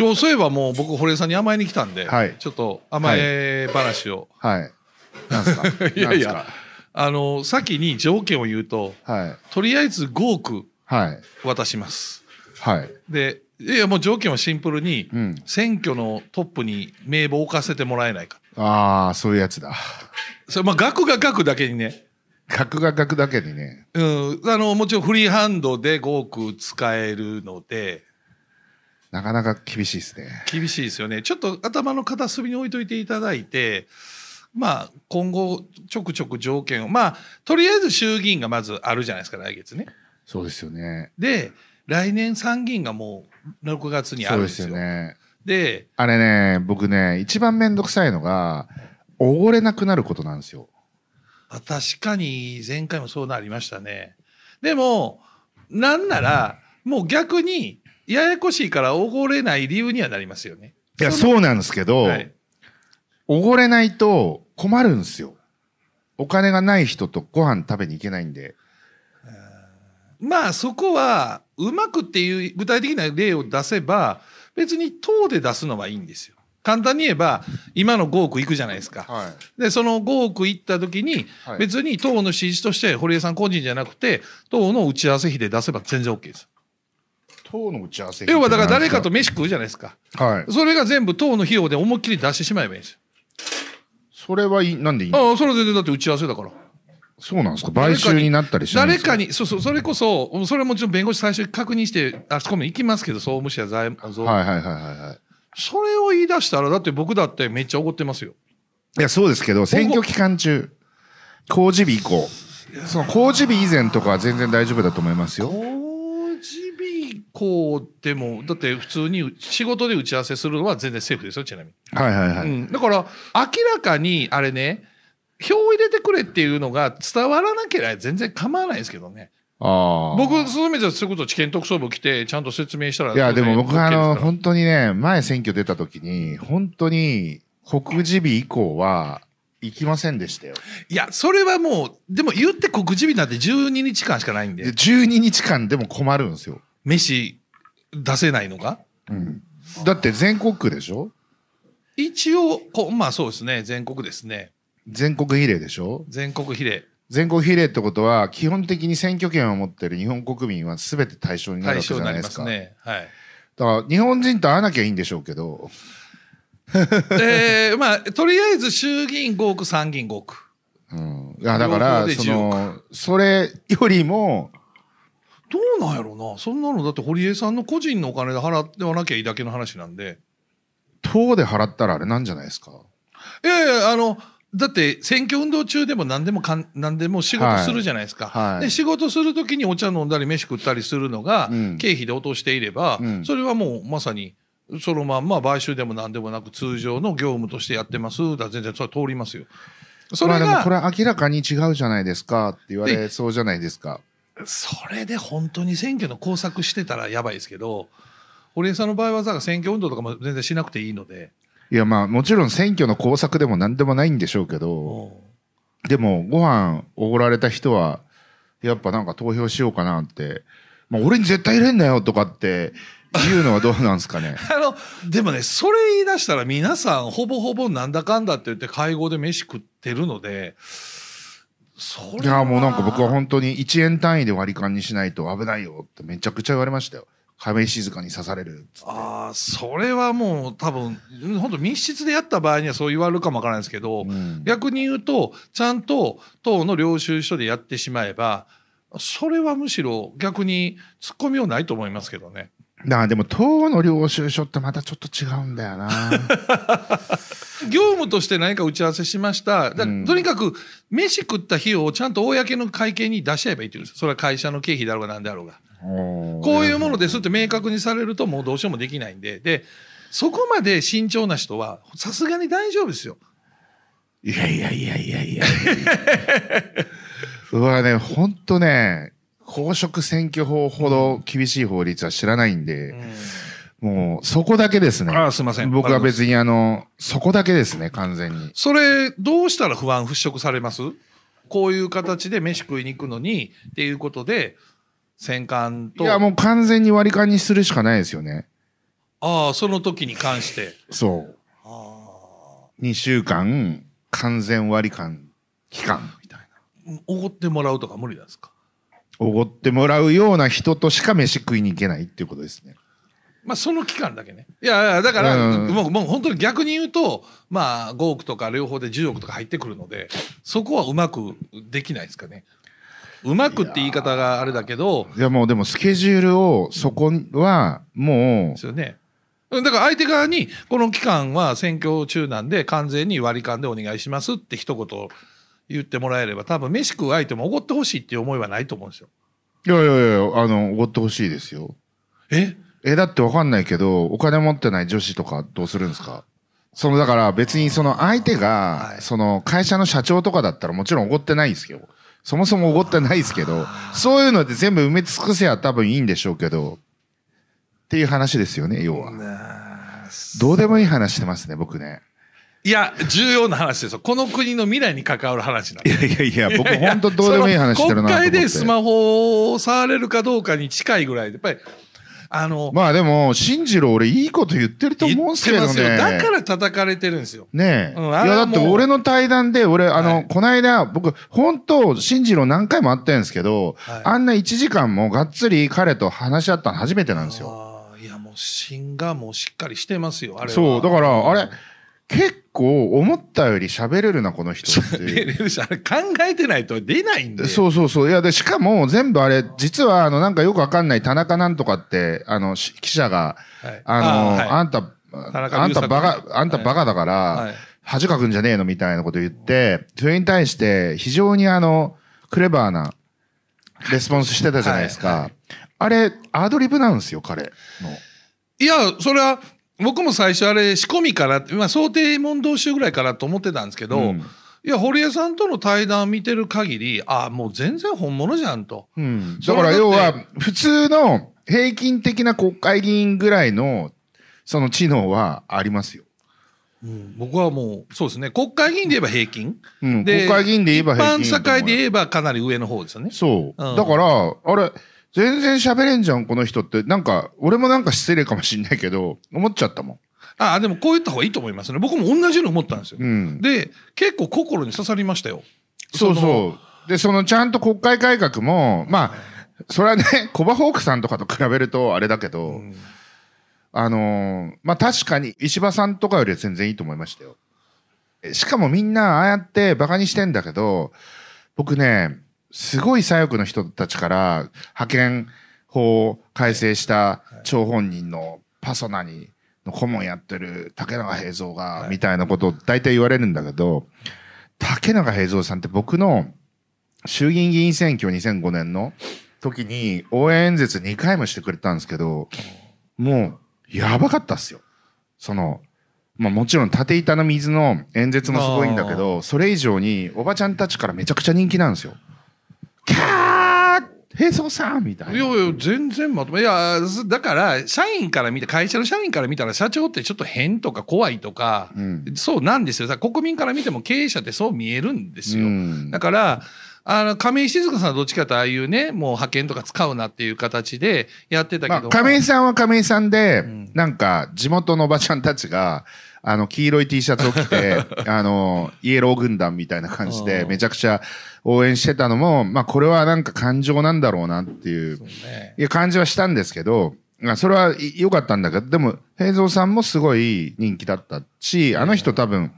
今日そういえばもう僕堀江さんに甘えに来たんで、はいちょっと甘え話を、はい。なんすか いやいやあの先に条件を言うととりあえず5億渡しますはい。でいやもう条件はシンプルにうん。選挙のトップに名簿を置かせてもらえないかああ、そういうやつだ。それまあ額が額だけにね額が額だけにね。うん、あのもちろんフリーハンドで5億使えるのでなかなか厳しいですね。厳しいですよね。ちょっと頭の片隅に置いといていただいて、まあ、今後、ちょくちょく条件を、まあ、とりあえず衆議院がまずあるじゃないですか、来月ね。そうですよね。で、来年参議院がもう6月にあるんですよ。そうですよね。で、あれね、僕ね、一番めんどくさいのが、おごれなくなることなんですよ。確かに、前回もそうなりましたね。でも、なんなら、もう逆に、ややこしいからおごれない理由にはなりますよね。いや、そうなんですけど、はい、おごれないと困るんですよ。お金がない人とご飯食べに行けないんで。まあそこは、うまくっていう具体的な例を出せば、別に党で出すのはいいんですよ。簡単に言えば、今の5億いくじゃないですか。はい、で、その5億いった時に、別に党の支持として、堀江さん個人じゃなくて、党の打ち合わせ費で出せば全然 OK です。党の打ち合わせ要はだから誰かと飯食うじゃないですか。はい。それが全部党の費用で思いっきり出してしまえばいいんですよ。それはいい、なんでいいああ、それは全然だって打ち合わせだから。そうなんですか買収になったりしない誰かに、そうそう、それこそ、それもちろん弁護士最初に確認して、あそこも行きますけど、総務省や財務、はいはいはいはい。それを言い出したら、だって僕だってめっちゃ怒ってますよ。いや、そうですけど、選挙期間中、公示日以降。その公示日以前とかは全然大丈夫だと思いますよ。こうでも、だって普通に仕事で打ち合わせするのは全然セーフですよ、ちなみに。はいはいはい。うん、だから、明らかに、あれね、票を入れてくれっていうのが伝わらなければ全然構わないですけどね。あ僕、そのめちそれこそ知見特捜部来て、ちゃんと説明したら。いや、でも僕、あの、本当にね、前選挙出た時に、本当に、告示日以降は、行きませんでしたよ。いや、それはもう、でも言って告示日なんて12日間しかないんで。12日間でも困るんですよ。飯出せないのか、うん、だって全国区でしょ一応こ、まあそうですね、全国ですね。全国比例でしょ全国比例。全国比例ってことは、基本的に選挙権を持ってる日本国民は全て対象になるわけじゃないですか。対象になりますね。はい。だから、日本人と会わなきゃいいんでしょうけど。えー、まあ、とりあえず衆議院5区、参議院5区。うん。いや、だから、その、それよりも、どうなんやろうなそんなのだって堀江さんの個人のお金で払ってはなきゃいいだけの話なんで党で払ったらあれなんじゃないですかいやいやあのだって選挙運動中でも何でもかん何でも仕事するじゃないですか、はいはい、で仕事するときにお茶飲んだり飯食ったりするのが経費で落としていれば、うん、それはもうまさにそのまんま買収でも何でもなく通常の業務としてやってますだ全然それは通りますよ。それが、まあ、でもこれ明らかに違うじゃないですかって言われそうじゃないですか。それで本当に選挙の工作してたらやばいですけど、堀江さんの場合はさ、選挙運動とかも全然しなくていいので。いや、まあ、もちろん選挙の工作でも何でもないんでしょうけど、でも、ご飯おごられた人は、やっぱなんか投票しようかなって、まあ、俺に絶対入れんなよとかって、言うのはどうなんですかね あの、でもね、それ言い出したら皆さん、ほぼほぼなんだかんだって言って会合で飯食ってるので、いやもうなんか僕は本当に1円単位で割り勘にしないと危ないよってめちゃくちゃ言われましたよ。亀井静香に刺されるああそれはもう多分本当密室でやった場合にはそう言われるかもわからないですけど、うん、逆に言うとちゃんと党の領収書でやってしまえばそれはむしろ逆に突っ込みようないと思いますけどね。だでも党の領収書ってまたちょっと違うんだよな 業務として何か打ち合わせしましたとにかく飯食った費用をちゃんと公の会計に出しちゃえばいいって言うんですそれは会社の経費だろうが何だろうがこういうものですって明確にされるともうどうしようもできないんででそこまで慎重な人はさすがに大丈夫ですよいやいやいやいやいやそれはね本当ね公職選挙法ほど厳しい法律は知らないんで、うん、もう、そこだけですね。ああ、すいません。僕は別にあの、そこだけですね、完全に。それ、どうしたら不安払拭されますこういう形で飯食いに行くのに、っていうことで、戦艦と。いや、もう完全に割り勘にするしかないですよね。ああ、その時に関して。そう。あ2週間、完全割り勘期間みたいな。おごってもらうとか無理なんですかおごってもらうような人としか飯食いに行けないっていうことですね。まあ、その期間だけね。いや、だから、うん、もう、もう本当に逆に言うと、まあ、5億とか両方で10億とか入ってくるので、そこはうまくできないですかね。うまくって言い方があれだけど。いや、もうでもスケジュールを、そこは、もう、うん。ですよね。だから相手側に、この期間は選挙中なんで、完全に割り勘でお願いしますって一言言ってもらえれば多分飯食う相手もおごってほしいっていう思いはないと思うんですよ。いやいやいや、あの、おごってほしいですよ。ええ、だってわかんないけど、お金持ってない女子とかどうするんですかその、だから別にその相手が、その会社の社長とかだったらもちろんおごってないですよ。そもそもおごってないですけど、そういうので全部埋め尽くせや多分いいんでしょうけど、っていう話ですよね、要は。どうでもいい話してますね、僕ね。いや、重要な話ですよ。この国の未来に関わる話なんで。いやいやいや、僕本当どうでもいい話してるなと思国会でスマホを触れるかどうかに近いぐらいで、やっぱり、あの。まあでも、進次郎俺いいこと言ってると思うんすけどね。だから叩かれてるんですよ。ねえ。うん、いやだって俺の対談で、俺、あの、はい、この間、僕、本当、進次郎何回も会ってるんですけど、はい、あんな1時間もがっつり彼と話し合ったの初めてなんですよ。いやもう芯がもうしっかりしてますよ、あれそう、だから、あれ、結構思ったより喋れるなこの人って喋れるしあれ考えてないと出ないんだよそうそうそういやでしかも全部あれ実はあのなんかよくわかんない田中なんとかってあの記者が、あのあんたあんたバカあんたバカだから、恥かくんじゃねえのみたいなこと言ってそれに対して非常にあのクレバーなレスポンスしてたじゃないですか、あれアドリブなんですよ彼のいやそれは僕も最初あれ仕込みからまあ、想定問答集ぐらいからと思ってたんですけど、うん、いや堀江さんとの対談を見てる限りああもう全然本物じゃんと、うん、だから要は普通の平均的な国会議員ぐらいのその知能はありますよ、うん、僕はもうそうですね国会議員で言えば平均、国会議員で言えば平均一般社会で言えばかなり上の方ですよねそう、だからあれ全然喋れんじゃん、この人って。なんか、俺もなんか失礼かもしんないけど、思っちゃったもん。ああ、でもこう言った方がいいと思いますね。僕も同じように思ったんですよ。うん、で、結構心に刺さりましたよ。そうそう。で、そのちゃんと国会改革も、まあ、それはね、コバホークさんとかと比べるとあれだけど、うん、あのー、まあ確かに石破さんとかよりは全然いいと思いましたよ。しかもみんなああやってバカにしてんだけど、僕ね、すごい左翼の人たちから派遣法を改正した張本人のパソナにの顧問やってる竹中平蔵が、みたいなことを大体言われるんだけど、竹中平蔵さんって僕の衆議院議員選挙2005年の時に応援演説2回もしてくれたんですけど、もうやばかったっすよ。その、まあもちろん縦板の水の演説もすごいんだけど、それ以上におばちゃんたちからめちゃくちゃ人気なんですよ。キャーへそさんみたいな。いやいや、全然まとめ。いや、だから、社員から見て、会社の社員から見たら、社長ってちょっと変とか怖いとか、うん、そうなんですよ。国民から見ても経営者ってそう見えるんですよ。うん、だから、あの、亀井静香さんはどっちかとああいうね、もう派遣とか使うなっていう形でやってたけど。まあ、亀井さんは亀井さんで、うん、なんか地元のおばちゃんたちが、あの、黄色い T シャツを着て、あの、イエロー軍団みたいな感じで、めちゃくちゃ応援してたのも、まあ、これはなんか感情なんだろうなっていう、いや、感じはしたんですけど、それは良かったんだけど、でも、平蔵さんもすごい人気だったし、あの人多分、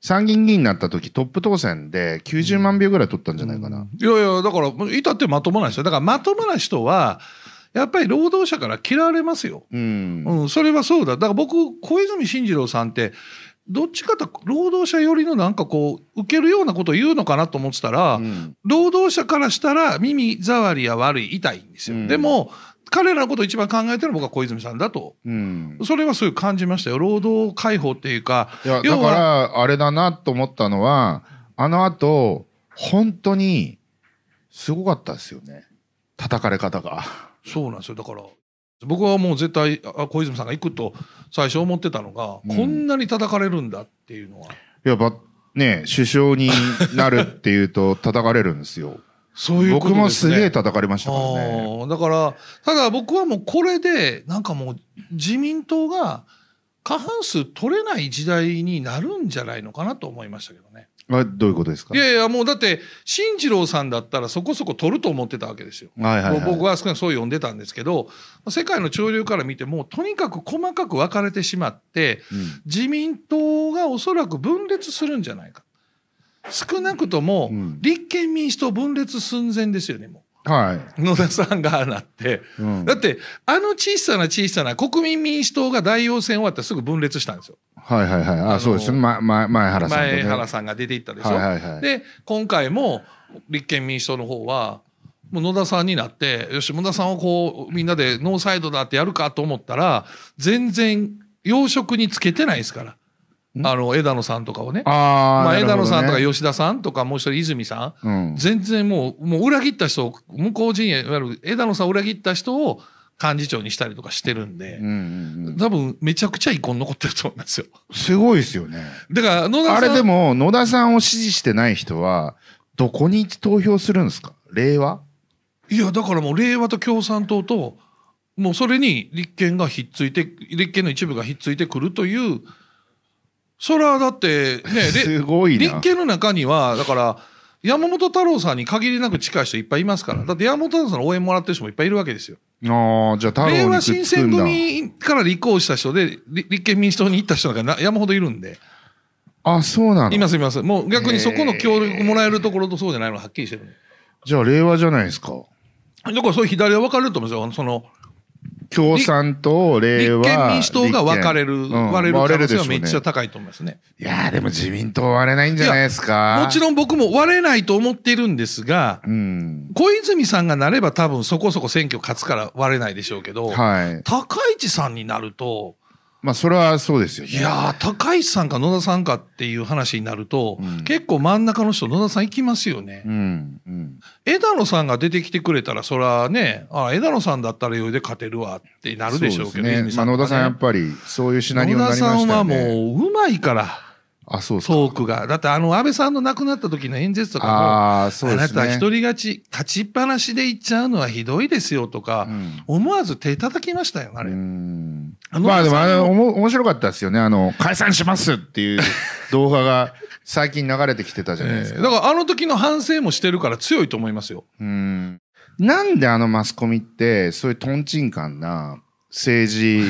参議院議員になった時トップ当選で90万票ぐらい取ったんじゃないかな、うん、いやいやだからいたってまともな人だからまともな人はやっぱり労働者から嫌われますよ。うん、うん、それはそうだ。だから僕、小泉進次郎さんって、どっちかと労働者寄りのなんかこう受けるようなことを言うのかなと思ってたら、うん、労働者からしたら耳障りや悪い痛いんですよ、うん、でも彼らのことを一番考えてるのは僕は小泉さんだと、うん、それはすごい感じましたよ労働解放っていうかだからあれだなと思ったのはあの後本当にすごかったですよね叩かれ方が。そうなんですよだから僕はもう絶対小泉さんが行くと最初思ってたのが、うん、こんなに叩かれるんだっていうのは。やっぱね、首相になるっていうと 叩かれるんですよ。そういう、ね、僕もすげえ叩かれましたからね。だから、ただ僕はもうこれで、なんかもう自民党が過半数取れない時代になるんじゃないのかなと思いましたけどね。あどういうことですかいやいやもうだって進次郎さんだったらそこそこ取ると思ってたわけですよ。はいはいはい、僕は少なくそう読んでたんですけど世界の潮流から見てもとにかく細かく分かれてしまって、うん、自民党がおそらく分裂するんじゃないか少なくとも立憲民主党分裂寸前ですよねもう。はい、野田さんがなって、うん、だってあの小さな小さな国民民主党が大王戦終わったらすぐ分裂したんですよ。はいはいはいああそうですね、ま、前原さん、ね、前原さんが出ていったでしょ。はいはいはい、で今回も立憲民主党の方はもう野田さんになってよし野田さんをこうみんなでノーサイドだってやるかと思ったら全然要職につけてないですから。あの枝野さんとかをねまあ、枝野さんとか吉田さんとかもう一人泉さん、全然もうもう裏切った人を向こう陣営いわゆる枝野さんを裏切った人を幹事長にしたりとかしてるんで、多分めちゃくちゃ遺恨残ってると思いますよ。すごいですよね。だから野田さん。あれでも野田さんを支持してない人はどこに投票するんですか令和いやだからもう令和と共産党ともうそれに立憲がひっついて立憲の一部がひっついてくるという。それはだってね すごい立憲の中にはだから山本太郎さんに限りなく近い人いっぱいいますから、だって山本太郎さんの応援もらってる人もいっぱいいるわけですよ。ああ、じゃあ太郎令和新選組から立候補した人で、立憲民主党に行った人が山ほどいるんで。あ、そうなのいますいます。もう逆にそこの協力もらえるところとそうじゃないのはっきりしてる。じゃあ令和じゃないですか。だからそういう左は分かれると思うんですよ。その、共産党、令和。立憲民主党が分かれる、割れる可能性はめっちゃ高いと思いますね。いやでも自民党割れないんじゃないですか。もちろん僕も割れないと思ってるんですが、うん、小泉さんがなれば多分そこそこ選挙勝つから割れないでしょうけど、はい、高市さんになると、まあ、それはそうですよ、ね、いやー、高市さんか野田さんかっていう話になると、うん、結構真ん中の人、野田さん行きますよね。うん。うん、枝野さんが出てきてくれたら、そらね、ああ、枝野さんだったら余裕で勝てるわってなるでしょうけどね。ねまあ、野田さんやっぱり、そういうシナリオになりましたよね。野田さんはもう、うまいから。あ、そうトークが。だってあの、安倍さんの亡くなった時の演説とかも、あそうです、ね、あなた一人勝ち、立ちっぱなしで行っちゃうのはひどいですよとか、うん、思わず手叩きましたよ、あれ。うんまあでもあれおも面白かったですよね。あの、解散しますっていう動画が最近流れてきてたじゃないですか。えーだからあの時の反省もしてるから強いと思いますよ。うん。なんであのマスコミって、そういうトンチンカンな政治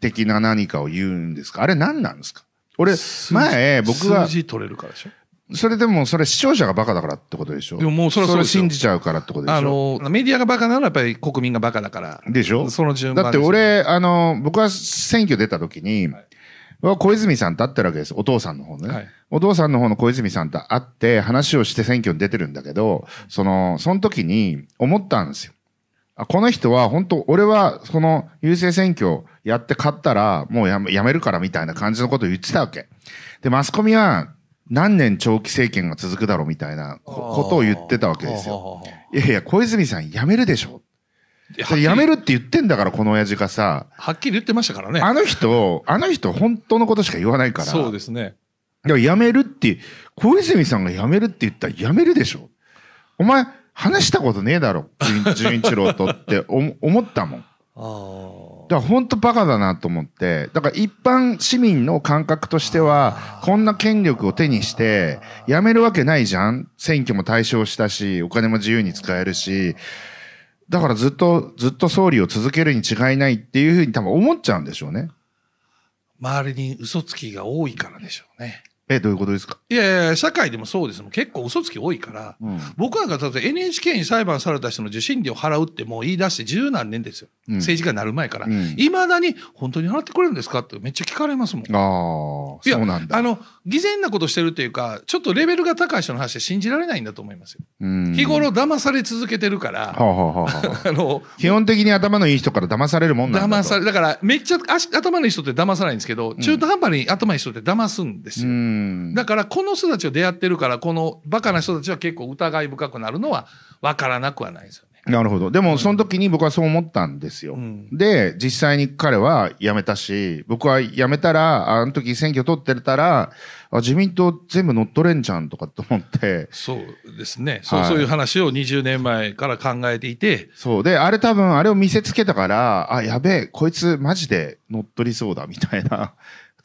的な何かを言うんですかあれ何なんですか俺、前、僕が数、字取れるからでしょ。それでも、それ視聴者がバカだからってことでしょでももうそれはそそれ信じちゃうからってことでしょあの、メディアがバカならやっぱり国民がバカだから。でしょその順番だって俺、あの、僕は選挙出た時に、は小泉さんと会ってるわけです。お父さんの方ね、はいお父さんの方の小泉さんと会って話をして選挙に出てるんだけど、その、その時に思ったんですよ。あこの人は本当、俺はその優勢選挙やって勝ったらもうやめやめるからみたいな感じのことを言ってたわけ。で、マスコミは何年長期政権が続くだろうみたいなことを言ってたわけですよ。いやいや、小泉さん辞めるでしょ。辞めるって言ってんだから、この親父がさ。はっきり言ってましたからね。あの人、あの人本当のことしか言わないから。そうですね。でも辞めるって、小泉さんが辞めるって言ったら辞めるでしょ。お前、話したことねえだろ、純一郎とって思ったもん。だから本当バカだなと思って、だから一般市民の感覚としては、こんな権力を手にして、辞めるわけないじゃん選挙も対象したし、お金も自由に使えるし、だからずっと、ずっと総理を続けるに違いないっていうふうに多分思っちゃうんでしょうね。周りに嘘つきが多いからでしょうね。え、どういうことですかいやいや、社会でもそうですもん。結構嘘つき多いから、うん、僕なんか、例えば NHK に裁判された人の受信料払うってもう言い出して十何年ですよ。うん、政治家になる前から。い、うん、ま、だに、本当に払ってくれるんですかってめっちゃ聞かれますもん。ああ、そうなんだ。あの、偽善なことしてるというか、ちょっとレベルが高い人の話は信じられないんだと思いますよ。日頃騙され続けてるから、はあはあ、あの、基本的に頭のいい人から騙されるもんなんだ騙され、だからめっちゃ頭のいい人って騙さないんですけど、中途半端に頭のいい人って騙すんですよ。だからこの人たちを出会ってるからこのバカな人たちは結構疑い深くなるのは分からなくはないですよね。なるほど。でも、その時に僕はそう思ったんですよ。うん、で、実際に彼は辞めたし、僕は辞めたら、あの時選挙取ってたら、自民党全部乗っ取れんじゃんとかと思って。そうですね、はい、そう。そういう話を20年前から考えていて。そう。で、あれ多分、あれを見せつけたから、あ、やべえ、こいつマジで乗っ取りそうだみたいな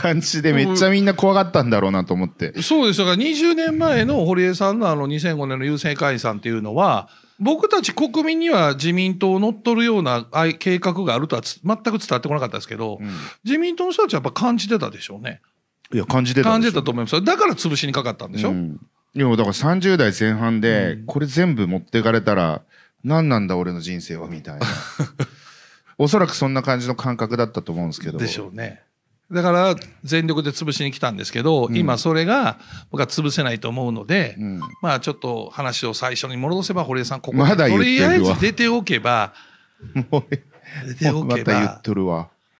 感じでめっちゃみんな怖がったんだろうなと思って。そうです。だから20年前の堀江さんのあの2005年の郵政解散っていうのは、僕たち国民には自民党を乗っ取るような計画があるとは全く伝わってこなかったですけど、うん、自民党の人たちはやっぱ感じてたでしょうね。いや、感じてた、ね、感じてたと思います。だから潰しにかかったんでしょ、うん、でだから30代前半で、これ全部持っていかれたら、何なんだ俺の人生はみたいな。おそらくそんな感じの感覚だったと思うんですけど。でしょうね。だから全力で潰しに来たんですけど、うん、今それが僕は潰せないと思うので、うん、まあちょっと話を最初に戻せば堀江さんここまだとりあえず出ておけば 出ておけばまた言っとるわ